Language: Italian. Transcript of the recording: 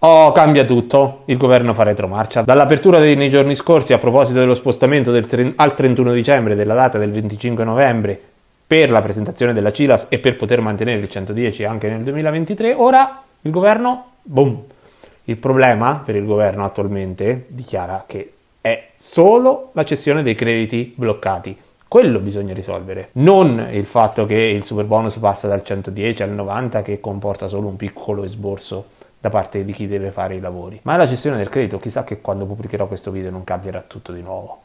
Oh, cambia tutto, il governo fa retromarcia. Dall'apertura dei nei giorni scorsi a proposito dello spostamento del al 31 dicembre della data del 25 novembre per la presentazione della CILAS e per poter mantenere il 110 anche nel 2023, ora il governo, boom. Il problema per il governo attualmente dichiara che è solo la cessione dei crediti bloccati. Quello bisogna risolvere, non il fatto che il super bonus passa dal 110 al 90 che comporta solo un piccolo esborso da parte di chi deve fare i lavori. Ma è la gestione del credito, chissà che quando pubblicherò questo video non cambierà tutto di nuovo.